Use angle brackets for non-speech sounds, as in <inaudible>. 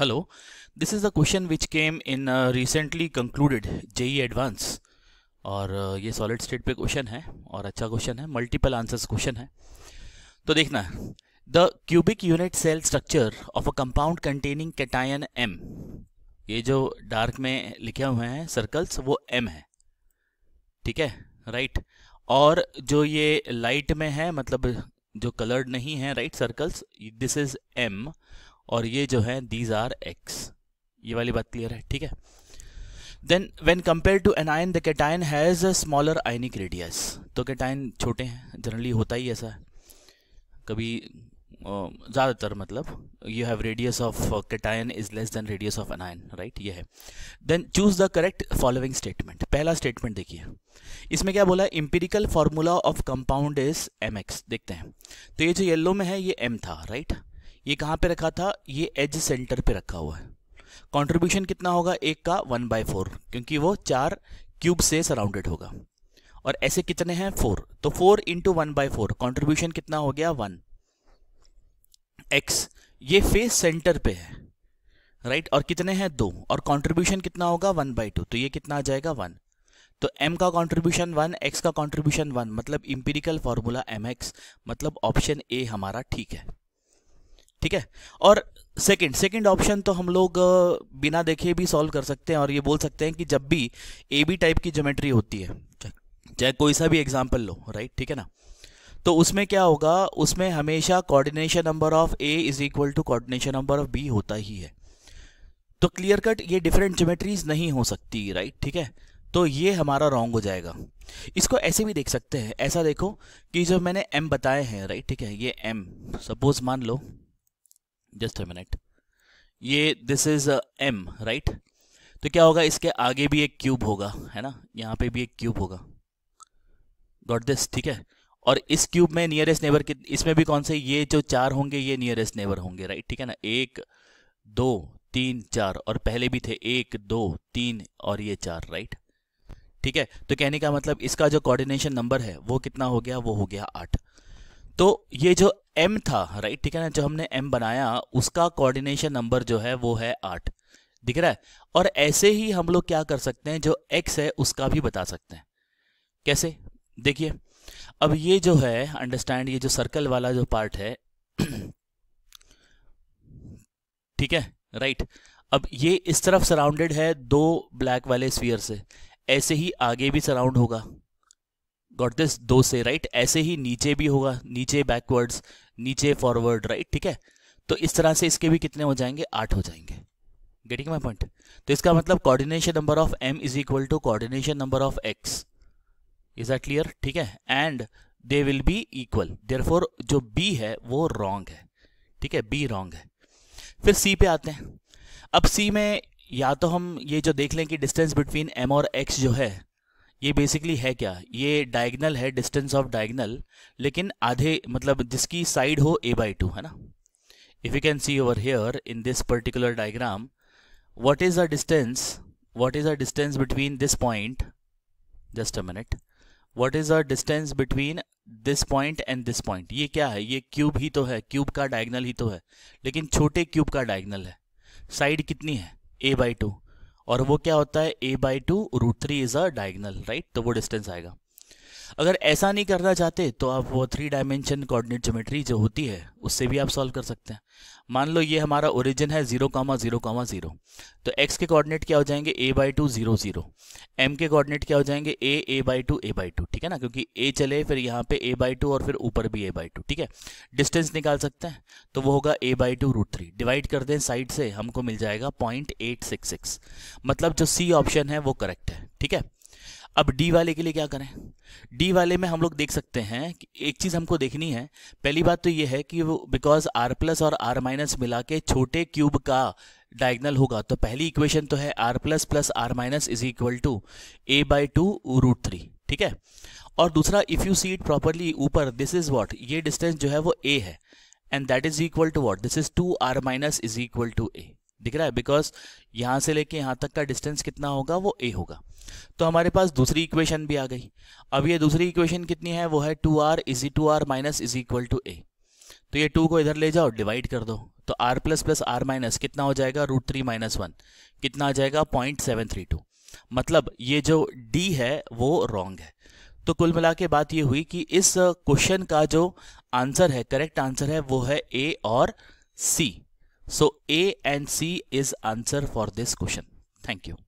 Hello, this is a question which came in uh, recently concluded JE Advance और uh, ये solid state पे question है और अच्छा क्वेश्चन है मल्टीपल आंसर्स क्वेश्चन है तो देखना the cubic unit cell structure of a compound containing cation M ये जो डार्क में लिखे हुए हैं सर्कल्स वो एम है ठीक है राइट और जो ये लाइट में है मतलब जो कलर्ड नहीं है right circles this is M और ये जो है दीज आर एक्स ये वाली बात क्लियर है ठीक है then when compare to anion the cation has a smaller ionic radius तो कैटाइन छोटे हैं जनरली होता ही ऐसा है कभी ज़्यादातर मतलब you have radius of cation is less than radius of anion right ये है then choose the correct following statement पहला स्टेटमेंट देखिए इसमें क्या बोला empirical formula of compound is M X देखते हैं तो ये जो येल्लो में है ये एम था राइट right? ये कहाँ पे रखा था ये एज सेंटर पे रखा हुआ है कंट्रीब्यूशन कितना होगा एक का वन बाय फोर क्योंकि वो चार क्यूब से सराउंडेड होगा और ऐसे कितने हैं फोर तो four into one by four contribution कितना हो गया वन एक्स ये फेस सेंटर पे है राइट right? और कितने हैं दो और कॉन्ट्रीब्यूशन कितना होगा वन बाई टू तो ये कितना आ जाएगा वन तो m का कॉन्ट्रीब्यूशन वन x का कॉन्ट्रीब्यूशन वन मतलब इंपेरिकल फार्मूला एम एक्स मतलब ऑप्शन ए हमारा ठीक है ठीक है और सेकंड सेकंड ऑप्शन तो हम लोग बिना देखे भी सॉल्व कर सकते हैं और ये बोल सकते हैं कि जब भी ए बी टाइप की ज्योमेट्री होती है चाहे कोई सा भी एग्जाम्पल लो राइट ठीक है ना तो उसमें क्या होगा उसमें हमेशा coordination number of A is equal to coordination number of B होता ही है तो क्लियर कट ये डिफरेंट ज्योमेट्रीज नहीं हो सकती राइट ठीक है तो ये हमारा रॉन्ग हो जाएगा इसको ऐसे भी देख सकते हैं ऐसा देखो कि जो मैंने एम बताए हैं राइट ठीक है ये एम सपोज मान लो जस्ट अ मिनट ये दिस इज एम राइट तो क्या होगा इसके आगे भी एक क्यूब होगा है ना यहाँ पे भी एक क्यूब होगा गॉट दिस ठीक है और इस क्यूब में नियरेस्ट नेबर कित इसमें भी कौन से ये जो चार होंगे ये नियरेस्ट नेबर होंगे राइट ठीक है ना एक दो तीन चार और पहले भी थे एक दो तीन और ये चार राइट ठीक है तो कहने का मतलब इसका जो कोऑर्डिनेशन नंबर है वो कितना हो गया वो हो गया आठ तो ये जो एम था राइट ठीक है ना जो हमने एम बनाया उसका कोऑर्डिनेशन नंबर जो है वो है आठ दिख रहा है और ऐसे ही हम लोग क्या कर सकते हैं जो एक्स है उसका भी बता सकते हैं कैसे देखिए अब ये जो है अंडरस्टैंड ये जो सर्कल वाला जो पार्ट है <clears throat> ठीक है राइट अब ये इस तरफ सराउंडेड है दो ब्लैक वाले स्वीयर से ऐसे ही आगे भी सराउंड होगा गॉट दिस दो से राइट ऐसे ही नीचे भी होगा नीचे बैकवर्ड्स नीचे फॉरवर्ड राइट ठीक है तो इस तरह से इसके भी कितने हो जाएंगे आठ हो जाएंगे गेटिंग माई पॉइंट तो इसका मतलब coordination number of M is equal to coordination number of X is are clear ठीक है and they will be equal four जो बी है वो रॉन्ग है ठीक है बी रॉन्ग है फिर सी पे आते हैं अब सी में या तो हम ये जो देख लें कि डिस्टेंस बिटवीन एम और एक्स जो है ये बेसिकली है क्या ये डायगनल है डिस्टेंस ऑफ डायगनल लेकिन आधे मतलब जिसकी साइड हो ए बाई टू है ना if you can see over here in this particular diagram what is the distance what is the distance between this point just a minute what is the distance between this point and this point ये क्या है ये cube ही तो है cube का diagonal ही तो है लेकिन छोटे क्यूब का डायगनल है साइड कितनी है ए बाई टू और वो क्या होता है A by two root three is a diagonal right तो वो डिस्टेंस आएगा अगर ऐसा नहीं करना चाहते तो आप वो थ्री डायमेंशन कोऑर्डिनेट ज्योमेट्री जो होती है उससे भी आप सॉल्व कर सकते हैं मान लो ये हमारा ओरिजिन है zero comma zero comma zero तो एक्स के कोऑर्डिनेट क्या हो जाएंगे A by two zero zero M के कोऑर्डिनेट क्या हो जाएंगे A A by two A by two ठीक है ना क्योंकि ए चले फिर यहाँ पे ए बाई टू और फिर ऊपर भी ए बाई टू ठीक है डिस्टेंस निकाल सकते हैं तो वो होगा A by two root three divide कर दें साइड से हमको मिल जाएगा पॉइंट एट सिक्स सिक्स मतलब जो सी ऑप्शन है वो करेक्ट है ठीक है अब डी वाले के लिए क्या करें डी वाले में हम लोग देख सकते हैं कि एक चीज़ हमको देखनी है पहली बात तो ये है कि वो बिकॉज आर प्लस और आर माइनस मिला के छोटे क्यूब का डायगनल होगा तो पहली इक्वेशन तो है R plus plus R minus is equal to A by two root three ठीक है और दूसरा if you see it properly ऊपर दिस इज़ वॉट ये डिस्टेंस जो है वो ए है and that is equal to what this is two R minus is equal to A दिख रहा है बिकॉज यहाँ से लेके यहाँ तक का डिस्टेंस कितना होगा वो ए होगा तो हमारे पास दूसरी इक्वेशन भी आ गई अब ये दूसरी इक्वेशन कितनी है वो है two R is two R minus is equal to A तो ये टू को इधर ले जाओ डिवाइड कर दो तो R plus plus R minus कितना हो जाएगा रूट थ्री माइनस वन कितना आ जाएगा पॉइंट सेवन थ्री टू मतलब ये जो डी है वो रॉन्ग है तो कुल मिला के बात ये हुई कि इस क्वेश्चन का जो आंसर है करेक्ट आंसर है वो है ए और सी So A and C is answer for this question. Thank you.